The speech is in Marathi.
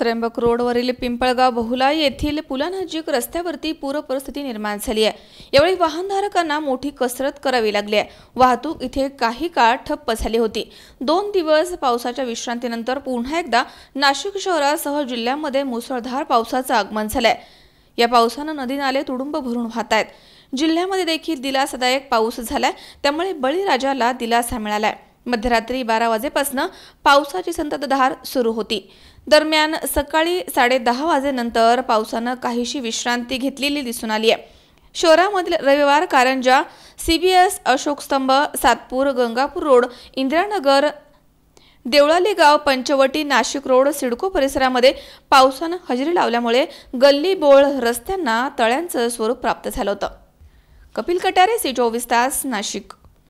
त्र्यंबक रोडवरील पिंपळगाव बहुला येथील पुलानजीक रस्त्यावरती पूरपरिस्थिती निर्माण झाली आहे यावेळी वाहनधारकांना मोठी कसरत करावी लागली आहे वाहतूक इथे काही काळ ठप्प झाली होती दोन दिवस पावसाच्या विश्रांतीनंतर पुन्हा एकदा नाशिक शहरासह जिल्ह्यामध्ये मुसळधार पावसाचं आगमन झालंय या पावसानं नदी नाले तुडुंब भरून वाहत आहेत जिल्ह्यामध्ये देखील दिलासादायक पाऊस झालाय त्यामुळे बळीराजाला दिलासा मिळालाय मध्यरात्री बारा वाजेपासून पावसाची संततधार सुरू होती दरम्यान सकाळी साडेदहा वाजेनंतर पावसानं काहीशी विश्रांती घेतलेली दिसून आली आहे शहरामधील रविवार Karanja CBS Ashok Stambh Satpur Gangapur road Indiranagar Deolali Gaon Panchavati Nashik road CIDCO परिसरामध्ये पावसानं हजेरी लावल्यामुळे गल्ली बोळ रस्त्यांना तळ्यांचं स्वरूप प्राप्त झालं होतं कपिल कटारे सी चोवीस तास नाशिक